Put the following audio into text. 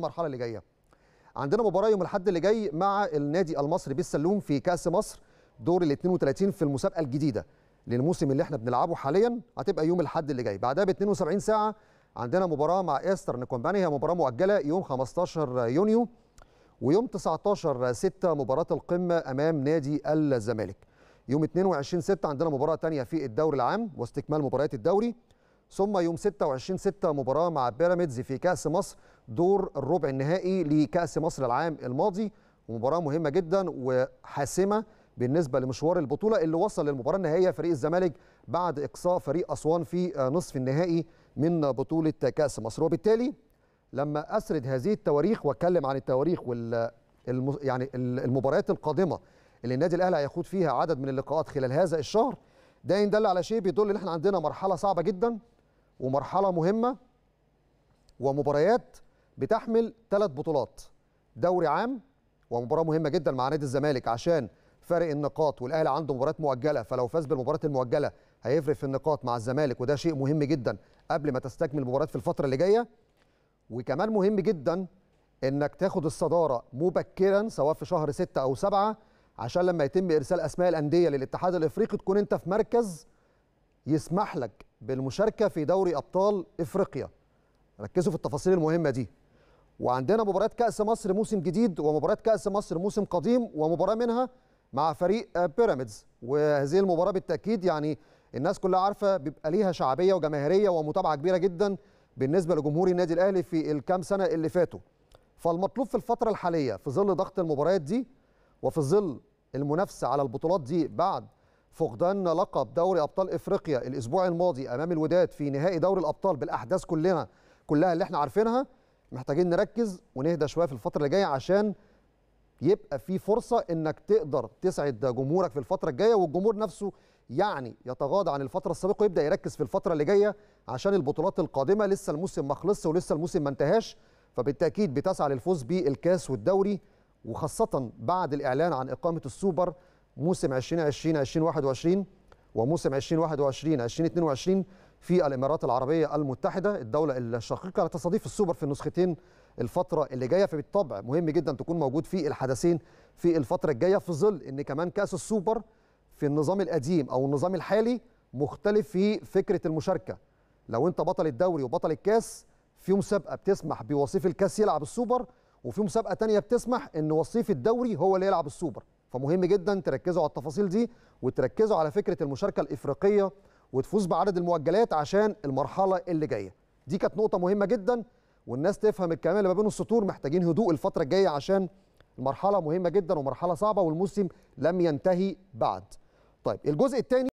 المرحله اللي جايه عندنا مباراه يوم الاحد اللي جاي مع النادي المصري بالسلوم في كاس مصر دور ال 32 في المسابقه الجديده للموسم اللي احنا بنلعبه حاليا هتبقى يوم الاحد اللي جاي بعدها ب 72 ساعه عندنا مباراه مع ايسترن كومباني هي مباراه مؤجله يوم 15 يونيو ويوم 19 6 مباراه القمه امام نادي الزمالك يوم 22 6 عندنا مباراه ثانيه في الدوري العام واستكمال مباريات الدوري ثم يوم 26 6 مباراه مع بيراميدز في كاس مصر دور الربع النهائي لكاس مصر العام الماضي ومباراه مهمه جدا وحاسمه بالنسبه لمشوار البطوله اللي وصل للمباراه النهائيه فريق الزمالك بعد اقصاء فريق اسوان في نصف النهائي من بطوله كاس مصر وبالتالي لما اسرد هذه التواريخ واتكلم عن التواريخ وال يعني المباريات القادمه اللي النادي الاهلي هيخوض فيها عدد من اللقاءات خلال هذا الشهر ده يدل على شيء بيدل ان احنا عندنا مرحله صعبه جدا ومرحله مهمه ومباريات بتحمل ثلاث بطولات دوري عام ومباراه مهمه جدا مع نادي الزمالك عشان فارق النقاط والاهلي عنده مباراه مؤجله فلو فاز بالمباراه المؤجله هيفرق في النقاط مع الزمالك وده شيء مهم جدا قبل ما تستكمل المباراه في الفتره اللي جايه وكمان مهم جدا انك تاخد الصداره مبكرا سواء في شهر 6 او 7 عشان لما يتم ارسال اسماء الانديه للاتحاد الافريقي تكون انت في مركز يسمح لك بالمشاركه في دوري ابطال افريقيا ركزوا في التفاصيل المهمه دي وعندنا مباراه كاس مصر موسم جديد ومباراه كاس مصر موسم قديم ومباراه منها مع فريق بيراميدز وهذه المباراه بالتاكيد يعني الناس كلها عارفه بيبقى ليها شعبيه وجماهيريه ومتابعه كبيره جدا بالنسبه لجمهور النادي الاهلي في الكام سنه اللي فاتوا فالمطلوب في الفتره الحاليه في ظل ضغط المباريات دي وفي ظل المنافسه على البطولات دي بعد فقدان لقب دوري ابطال افريقيا الاسبوع الماضي امام الوداد في نهائي دوري الابطال بالاحداث كلنا كلها اللي احنا عارفينها محتاجين نركز ونهدى شويه في الفتره اللي جايه عشان يبقى في فرصه انك تقدر تسعد جمهورك في الفتره الجايه والجمهور نفسه يعني يتغاضى عن الفتره السابقه ويبدا يركز في الفتره اللي جايه عشان البطولات القادمه لسه الموسم ما خلصش ولسه الموسم ما انتهاش فبالتاكيد بتسعى للفوز بالكاس والدوري وخاصه بعد الاعلان عن اقامه السوبر موسم 2020 2021 وموسم 2021 2022 في الامارات العربيه المتحده الدوله الشقيقه لتستضيف السوبر في النسختين الفتره اللي جايه فبالطبع مهم جدا تكون موجود في الحدثين في الفتره الجايه في ظل ان كمان كاس السوبر في النظام القديم او النظام الحالي مختلف في فكره المشاركه لو انت بطل الدوري وبطل الكاس في مسابقه بتسمح بوصيف الكاس يلعب السوبر وفي مسابقه تانية بتسمح ان وصيف الدوري هو اللي يلعب السوبر فمهم جدا تركزوا على التفاصيل دي وتركزوا على فكره المشاركه الافريقيه وتفوز بعدد المؤجلات عشان المرحله اللي جايه دي كانت نقطه مهمه جدا والناس تفهم الكلام اللي ما بين السطور محتاجين هدوء الفتره الجايه عشان المرحله مهمه جدا ومرحله صعبه والموسم لم ينتهي بعد طيب الجزء الثاني